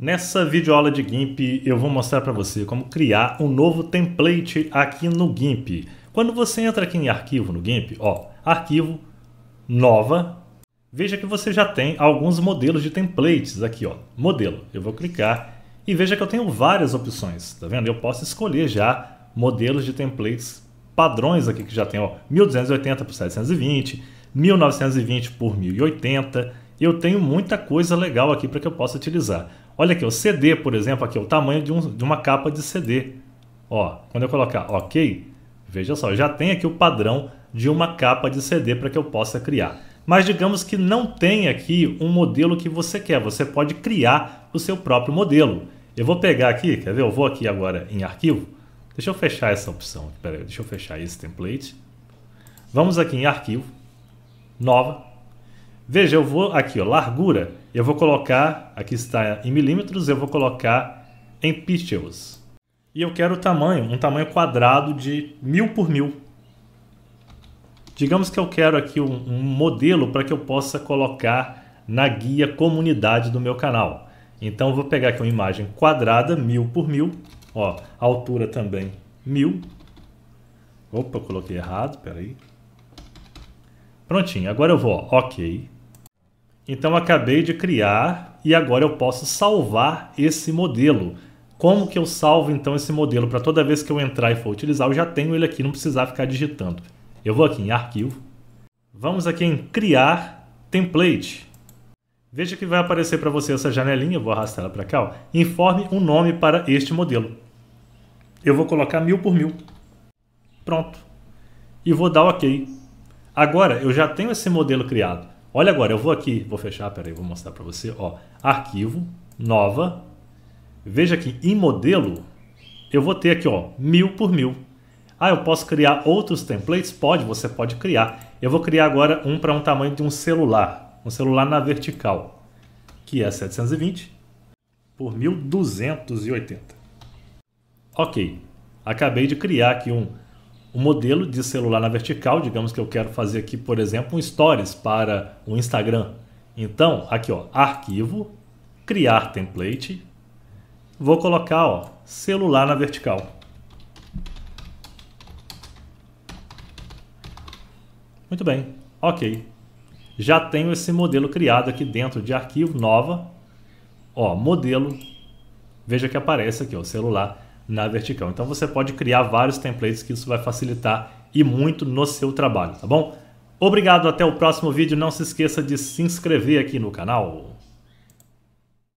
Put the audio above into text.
Nessa videoaula de GIMP eu vou mostrar para você como criar um novo template aqui no GIMP. Quando você entra aqui em arquivo no GIMP, ó, arquivo, nova, veja que você já tem alguns modelos de templates aqui, ó, modelo. Eu vou clicar e veja que eu tenho várias opções, tá vendo? Eu posso escolher já modelos de templates padrões aqui que já tem, ó, 1280 por 720, 1920 por 1080, e eu tenho muita coisa legal aqui para que eu possa utilizar. Olha aqui, o CD, por exemplo, aqui, o tamanho de, um, de uma capa de CD. Ó, quando eu colocar OK, veja só, já tem aqui o padrão de uma capa de CD para que eu possa criar. Mas digamos que não tem aqui um modelo que você quer, você pode criar o seu próprio modelo. Eu vou pegar aqui, quer ver? Eu vou aqui agora em arquivo. Deixa eu fechar essa opção. deixa eu fechar esse template. Vamos aqui em arquivo, nova, Veja, eu vou aqui, ó, largura, eu vou colocar, aqui está em milímetros, eu vou colocar em pixels. E eu quero o tamanho, um tamanho quadrado de mil por mil. Digamos que eu quero aqui um, um modelo para que eu possa colocar na guia comunidade do meu canal. Então eu vou pegar aqui uma imagem quadrada, mil por mil, ó, altura também mil. Opa, coloquei errado, peraí. Prontinho, agora eu vou, ó, ok. Então acabei de criar e agora eu posso salvar esse modelo. Como que eu salvo então esse modelo para toda vez que eu entrar e for utilizar, eu já tenho ele aqui, não precisar ficar digitando. Eu vou aqui em arquivo. Vamos aqui em criar template. Veja que vai aparecer para você essa janelinha, eu vou arrastar ela para cá, ó. informe um nome para este modelo. Eu vou colocar mil por mil. Pronto. E vou dar OK. Agora eu já tenho esse modelo criado. Olha agora, eu vou aqui, vou fechar, peraí, vou mostrar para você. Ó, arquivo, nova. Veja que em modelo, eu vou ter aqui, ó, mil por mil. Ah, eu posso criar outros templates? Pode, você pode criar. Eu vou criar agora um para um tamanho de um celular. Um celular na vertical, que é 720 por 1280. Ok, acabei de criar aqui um o modelo de celular na vertical, digamos que eu quero fazer aqui, por exemplo, um stories para o Instagram. Então, aqui ó, arquivo, criar template, vou colocar ó, celular na vertical. Muito bem, ok. Já tenho esse modelo criado aqui dentro de arquivo nova. Ó, modelo. Veja que aparece aqui o celular na vertical. Então você pode criar vários templates que isso vai facilitar e muito no seu trabalho, tá bom? Obrigado, até o próximo vídeo. Não se esqueça de se inscrever aqui no canal.